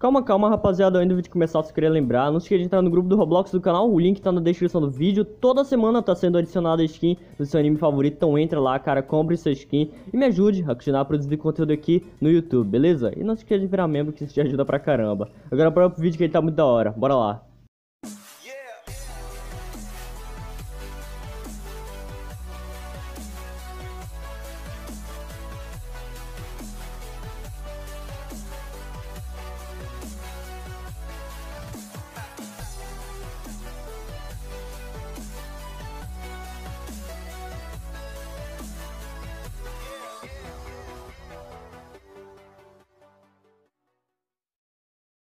Calma, calma, rapaziada, antes de começar, se queria lembrar, não se esqueça de entrar no grupo do Roblox do canal, o link tá na descrição do vídeo. Toda semana tá sendo adicionada skin do seu anime favorito, então entra lá, cara, compre sua skin e me ajude a continuar a produzir conteúdo aqui no YouTube, beleza? E não se esqueça de virar membro que isso te ajuda pra caramba. Agora para o vídeo que ele tá muito da hora, bora lá.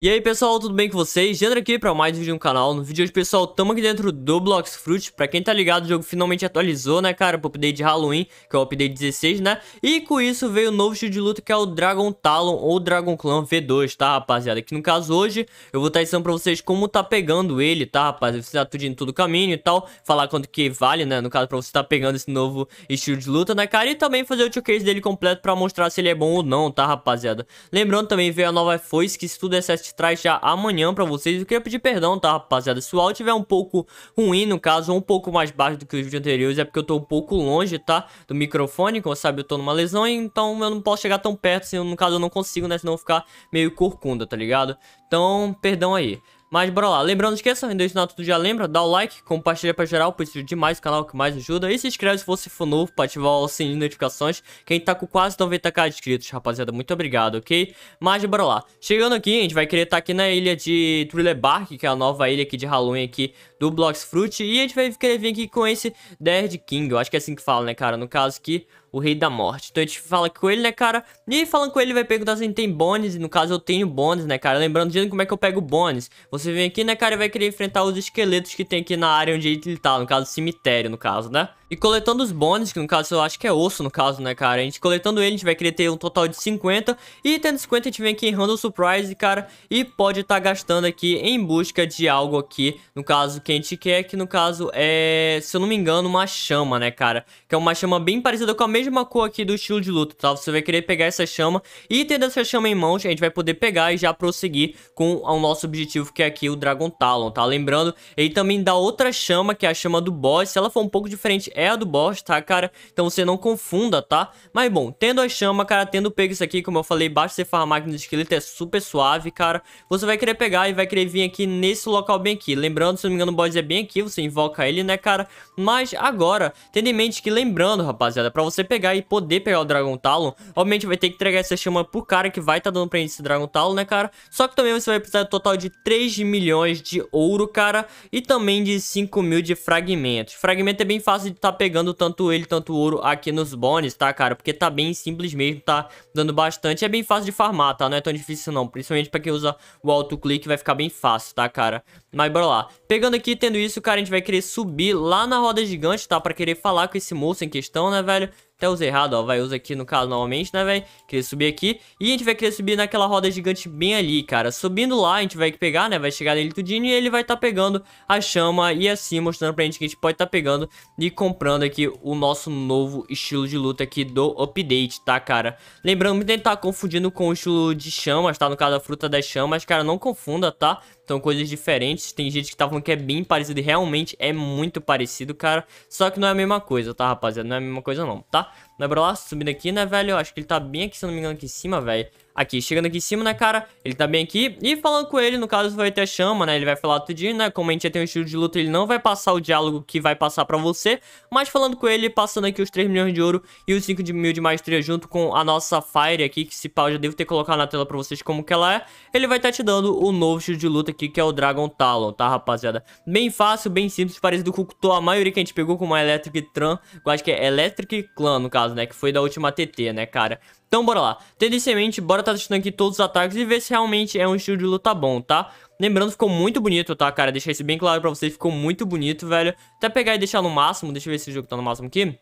E aí pessoal, tudo bem com vocês? Jandra aqui para mais um vídeo no canal. No vídeo de hoje, pessoal, tamo aqui dentro do Blocks Fruit. Pra quem tá ligado, o jogo finalmente atualizou, né, cara, pro update de Halloween, que é o update 16, né? E com isso veio o novo estilo de luta, que é o Dragon Talon ou Dragon Clan V2, tá, rapaziada? Que no caso hoje, eu vou estar tá ensinando pra vocês como tá pegando ele, tá, rapaziada? Você tá tudo em todo caminho e tal, falar quanto que vale, né, no caso, pra você tá pegando esse novo estilo de luta, né, cara? E também fazer o showcase dele completo pra mostrar se ele é bom ou não, tá, rapaziada? Lembrando também, veio a nova foice, que se tudo é certo podcast traz já amanhã para vocês. Eu queria pedir perdão, tá, rapaziada? Se o áudio estiver um pouco ruim, no caso, ou um pouco mais baixo do que os vídeos anteriores, é porque eu tô um pouco longe, tá? Do microfone, como sabe, eu tô numa lesão, então eu não posso chegar tão perto, senão, assim, no caso, eu não consigo, né? Senão eu ficar meio corcunda, tá ligado? Então, perdão aí. Mas bora lá, lembrando, não esqueçam, ainda não tudo já lembra, dá o like, compartilha pra geral, preciso demais, canal que mais ajuda, e se inscreve se você for novo pra ativar o sininho de notificações, quem tá com quase 90k de inscritos, rapaziada, muito obrigado, ok? Mas bora lá, chegando aqui, a gente vai querer estar tá aqui na ilha de Bark, que é a nova ilha aqui de Halloween aqui do Blox Fruit, e a gente vai querer vir aqui com esse Dead King, eu acho que é assim que fala, né, cara, no caso aqui o rei da morte. Então a gente fala com ele, né, cara? E falando com ele, vai perguntar se a gente tem bônus. E no caso eu tenho bônus, né, cara? Lembrando de como é que eu pego bônus. Você vem aqui, né, cara, e vai querer enfrentar os esqueletos que tem aqui na área onde ele tá. No caso, cemitério, no caso, né? E coletando os bônus, que no caso eu acho que é osso no caso, né, cara? A gente coletando ele, a gente vai querer ter um total de 50. E tendo 50, a gente vem aqui em Handle Surprise, cara, e pode estar tá gastando aqui em busca de algo aqui, no caso, que a gente quer, que no caso é, se eu não me engano, uma chama, né, cara? Que é uma chama bem parecida com a mesma cor aqui do estilo de luta, tá? Você vai querer pegar essa chama e tendo essa chama em mãos, a gente vai poder pegar e já prosseguir com o nosso objetivo, que é aqui o Dragon Talon, tá? Lembrando, ele também dá outra chama, que é a chama do boss. Se ela for um pouco diferente, é a do boss, tá, cara? Então você não confunda, tá? Mas bom, tendo a chama, cara, tendo pego isso aqui, como eu falei, basta você farmar máquina de esqueleto, é super suave, cara. Você vai querer pegar e vai querer vir aqui nesse local bem aqui. Lembrando, se não me engano, o boss é bem aqui, você invoca ele, né, cara? Mas agora, tendo em mente que, lembrando, rapaziada, pra você pegar e poder pegar o Dragon Talon, obviamente vai ter que entregar essa chama pro cara que vai tá dando pra gente esse Dragon Talon, né, cara? Só que também você vai precisar do total de 3 milhões de ouro, cara, e também de 5 mil de fragmentos. Fragmento é bem fácil de estar tá pegando tanto ele, tanto ouro aqui nos bones, tá, cara? Porque tá bem simples mesmo, tá dando bastante. É bem fácil de farmar, tá? Não é tão difícil não. Principalmente pra quem usa o auto vai ficar bem fácil, tá, cara? Mas bora lá. Pegando aqui, tendo isso, cara, a gente vai querer subir lá na roda gigante, tá? Pra querer falar com esse moço em questão, né, velho? Até usei errado, ó, vai, usa aqui no caso novamente, né, velho? Queria subir aqui. E a gente vai querer subir naquela roda gigante bem ali, cara. Subindo lá, a gente vai pegar, né, vai chegar nele tudinho e ele vai estar tá pegando a chama e assim, mostrando pra gente que a gente pode estar tá pegando e comprando aqui o nosso novo estilo de luta aqui do update, tá, cara? Lembrando de tentar tá confundindo com o estilo de chamas, tá? No caso, a fruta das chamas, cara, não confunda, tá? São coisas diferentes, tem gente que tá falando que é bem parecido e realmente é muito parecido, cara. Só que não é a mesma coisa, tá, rapaziada? Não é a mesma coisa não, tá? é Na lá subindo aqui, né, velho? Acho que ele tá bem aqui, se não me engano, aqui em cima, velho. Aqui, chegando aqui em cima, né, cara? Ele tá bem aqui. E falando com ele, no caso, vai ter chama, né? Ele vai falar tudinho, né? Como a gente já tem um estilo de luta, ele não vai passar o diálogo que vai passar pra você. Mas falando com ele, passando aqui os 3 milhões de ouro e os 5 de mil de maestria junto com a nossa Fire aqui, que se pau já devo ter colocado na tela pra vocês como que ela é. Ele vai estar tá te dando o novo estilo de luta aqui, que é o Dragon Talon, tá, rapaziada? Bem fácil, bem simples, parecido com a maioria que a gente pegou com uma Electric Tran. Eu acho que é Electric Clan, no caso, né? Que foi da última TT, né, cara? Então bora lá. Tendencialmente, bora tá testando aqui todos os ataques e ver se realmente é um estilo de luta bom, tá? Lembrando, ficou muito bonito, tá, cara? Deixar isso bem claro pra vocês, ficou muito bonito, velho. Até pegar e deixar no máximo, deixa eu ver se o jogo tá no máximo aqui.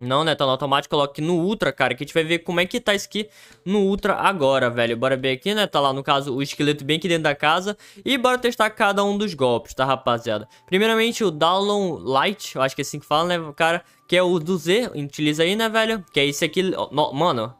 Não, né? Tá no automático, coloca aqui no Ultra, cara, que a gente vai ver como é que tá isso aqui no Ultra agora, velho. Bora ver aqui, né? Tá lá, no caso, o esqueleto bem aqui dentro da casa. E bora testar cada um dos golpes, tá, rapaziada? Primeiramente, o Dallon Light, eu acho que é assim que fala, né, cara? Que é o do Z, utiliza aí, né, velho? Que é esse aqui... mano,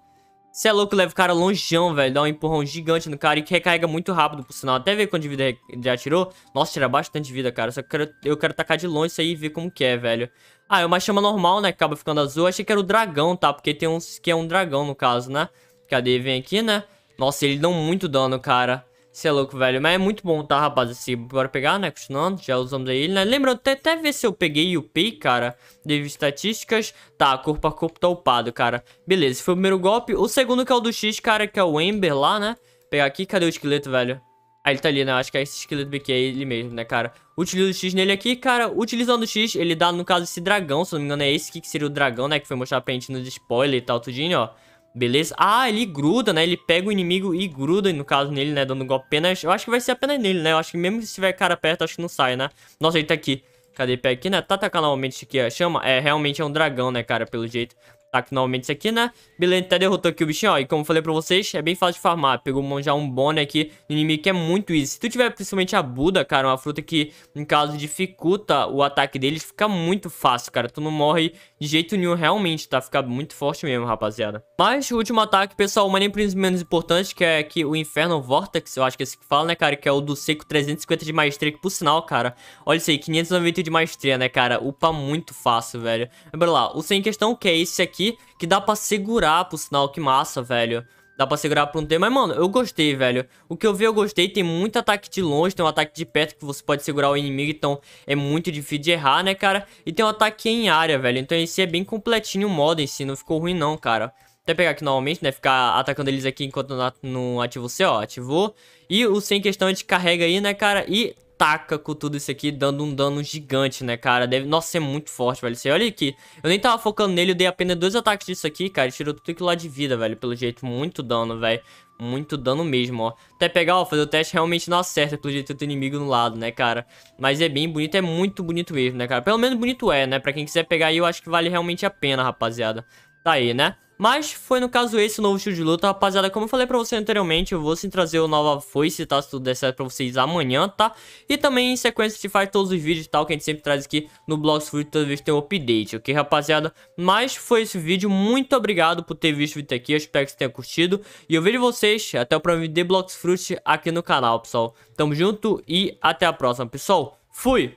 você é louco, leva o cara longeão, velho. Dá um empurrão gigante no cara e que recarrega muito rápido, por sinal. Até ver quanto de vida já tirou. Nossa, tira bastante vida, cara. Só que eu quero, eu quero tacar de longe isso aí e ver como que é, velho. Ah, é uma chama normal, né? Que acaba ficando azul. Achei que era o dragão, tá? Porque tem uns que é um dragão, no caso, né? Cadê? Vem aqui, né? Nossa, ele dão muito dano, cara. Você é louco, velho. Mas é muito bom, tá, rapaz? assim bora pegar, né? Continuando, já usamos aí, né? Lembrando, até, até ver se eu peguei o pay, cara. Devido estatísticas. Tá, corpo a corpo tá upado, cara. Beleza, foi o primeiro golpe. O segundo que é o do X, cara, que é o Ember lá, né? pegar aqui, cadê o esqueleto, velho? Ah, ele tá ali, né? Acho que é esse esqueleto BQ, é ele mesmo, né, cara? utilizando o X nele aqui, cara. Utilizando o X, ele dá, no caso, esse dragão. Se não me engano, é esse que seria o dragão, né? Que foi mostrar pra gente nos spoiler e tal, tudinho, ó. Beleza? Ah, ele gruda, né? Ele pega o inimigo e gruda, no caso, nele, né? Dando um golpe apenas... Eu acho que vai ser apenas nele, né? Eu acho que mesmo se tiver cara perto, acho que não sai, né? Nossa, ele tá aqui. Cadê? Pega aqui, né? Tá atacando realmente aqui a chama. É, realmente é um dragão, né, cara? Pelo jeito. Tá ataque novamente isso aqui, né? Beleza, até derrotou aqui o bichinho, ó. E como eu falei pra vocês, é bem fácil de farmar. Pegou já um bone aqui no inimigo, que é muito easy. Se tu tiver principalmente a Buda, cara, uma fruta que, no caso, dificulta o ataque deles, fica muito fácil, cara. Tu não morre de jeito nenhum, realmente, tá? Fica muito forte mesmo, rapaziada. Mas o último ataque, pessoal, mas nem por isso menos importante, que é que o Inferno Vortex, eu acho que é esse que fala, né, cara? Que é o do seco 350 de maestria, que por sinal, cara, olha isso aí, 590 de maestria, né, cara? Upa muito fácil, velho. Bora lá, o sem questão que é esse aqui aqui, que dá pra segurar, pro sinal, que massa, velho. Dá pra segurar por um tempo, mas, mano, eu gostei, velho. O que eu vi, eu gostei. Tem muito ataque de longe, tem um ataque de perto que você pode segurar o inimigo, então é muito difícil de errar, né, cara? E tem um ataque em área, velho. Então esse é bem completinho o modo em si, não ficou ruim não, cara. Até pegar aqui novamente, né, ficar atacando eles aqui enquanto não ativa o C, ativou. E o sem questão a gente carrega aí, né, cara, e ataca com tudo isso aqui, dando um dano gigante, né, cara? Deve... Nossa, é muito forte, velho. Você olha aqui. Eu nem tava focando nele, eu dei apenas dois ataques disso aqui, cara. tirou tudo aquilo lá de vida, velho. Pelo jeito, muito dano, velho. Muito dano mesmo, ó. Até pegar, ó, fazer o teste realmente não acerta, pelo jeito, do inimigo no lado, né, cara? Mas é bem bonito, é muito bonito mesmo, né, cara? Pelo menos bonito é, né? Pra quem quiser pegar aí, eu acho que vale realmente a pena, rapaziada. Tá aí, né? Mas foi no caso esse o novo estilo de luta, rapaziada. Como eu falei pra vocês anteriormente, eu vou sim trazer o Nova Foice, tá? Se tudo der certo pra vocês amanhã, tá? E também em sequência a gente faz todos os vídeos e tal, que a gente sempre traz aqui no Blogs Food, toda vez que tem um update, ok, rapaziada? Mas foi esse vídeo, muito obrigado por ter visto o vídeo aqui, eu espero que você tenha curtido. E eu vejo vocês até o próximo de Blogs Fruit aqui no canal, pessoal. Tamo junto e até a próxima, pessoal. Fui!